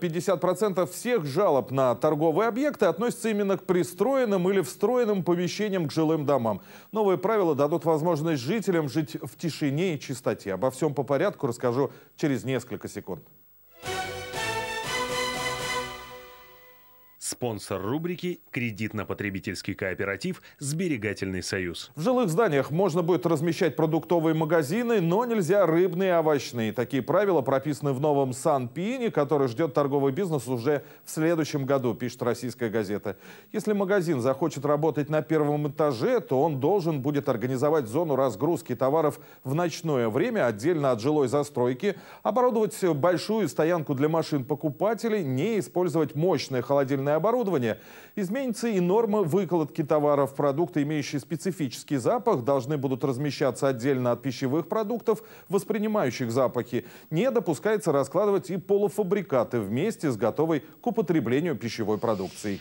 50% всех жалоб на торговые объекты относятся именно к пристроенным или встроенным помещениям к жилым домам. Новые правила дадут возможность жителям жить в тишине и чистоте. Обо всем по порядку расскажу через несколько секунд. Спонсор рубрики «Кредитно-потребительский кооператив «Сберегательный союз». В жилых зданиях можно будет размещать продуктовые магазины, но нельзя рыбные и овощные. Такие правила прописаны в новом Сан-Пине, который ждет торговый бизнес уже в следующем году, пишет российская газета. Если магазин захочет работать на первом этаже, то он должен будет организовать зону разгрузки товаров в ночное время отдельно от жилой застройки, оборудовать большую стоянку для машин покупателей, не использовать мощное холодильное оборудования, Изменится и норма выкладки товаров. Продукты, имеющие специфический запах, должны будут размещаться отдельно от пищевых продуктов, воспринимающих запахи. Не допускается раскладывать и полуфабрикаты вместе с готовой к употреблению пищевой продукцией.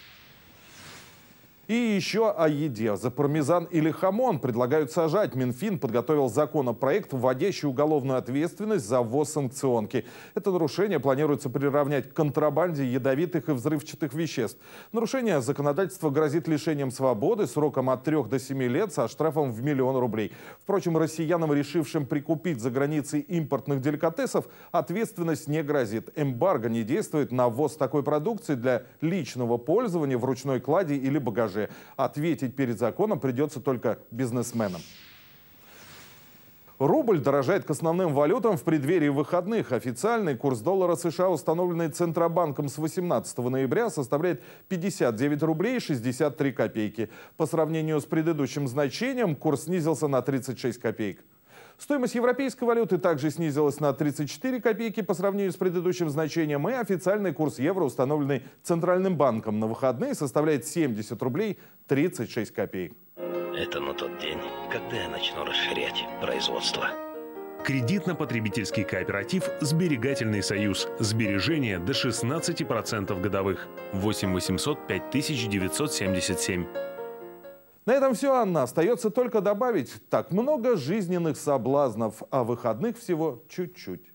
И еще о еде. За пармезан или хамон предлагают сажать. Минфин подготовил законопроект, вводящий уголовную ответственность за ввоз санкционки. Это нарушение планируется приравнять к контрабанде ядовитых и взрывчатых веществ. Нарушение законодательства грозит лишением свободы сроком от 3 до 7 лет со штрафом в миллион рублей. Впрочем, россиянам, решившим прикупить за границей импортных деликатесов, ответственность не грозит. Эмбарго не действует на ввоз такой продукции для личного пользования в ручной кладе или багаже оружие. Ответить перед законом придется только бизнесменам. Рубль дорожает к основным валютам в преддверии выходных. Официальный курс доллара США, установленный Центробанком с 18 ноября, составляет 59 рублей 63 копейки. По сравнению с предыдущим значением курс снизился на 36 копеек. Стоимость европейской валюты также снизилась на 34 копейки по сравнению с предыдущим значением, и официальный курс евро, установленный Центральным банком на выходные, составляет 70 рублей 36 копеек. Это на тот день, когда я начну расширять производство. Кредитно-потребительский кооператив «Сберегательный союз». Сбережение до 16% годовых. 8 800 5977. На этом все, Анна. Остается только добавить. Так много жизненных соблазнов, а выходных всего чуть-чуть.